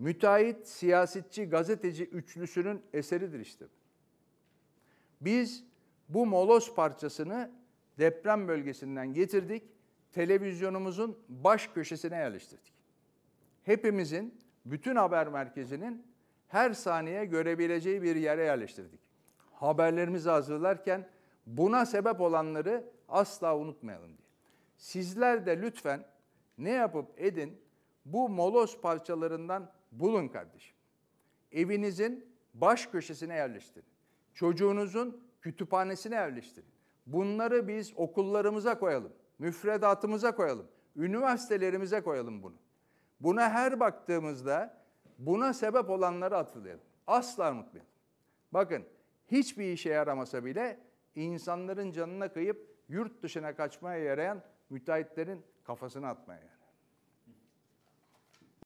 müteahhit, siyasetçi, gazeteci üçlüsünün eseridir işte. Biz bu molos parçasını deprem bölgesinden getirdik, televizyonumuzun baş köşesine yerleştirdik. Hepimizin, bütün haber merkezinin her saniye görebileceği bir yere yerleştirdik. Haberlerimizi hazırlarken buna sebep olanları asla unutmayalım diye. Sizler de lütfen ne yapıp edin bu molos parçalarından bulun kardeşim. Evinizin baş köşesine yerleştirin. Çocuğunuzun kütüphanesine yerleştirin. Bunları biz okullarımıza koyalım, müfredatımıza koyalım, üniversitelerimize koyalım bunu. Buna her baktığımızda buna sebep olanları hatırlayalım. Asla unutmayalım. Bakın hiçbir işe yaramasa bile insanların canına kıyıp yurt dışına kaçmaya yarayan müteahhitlerin kafasını atmaya yarar.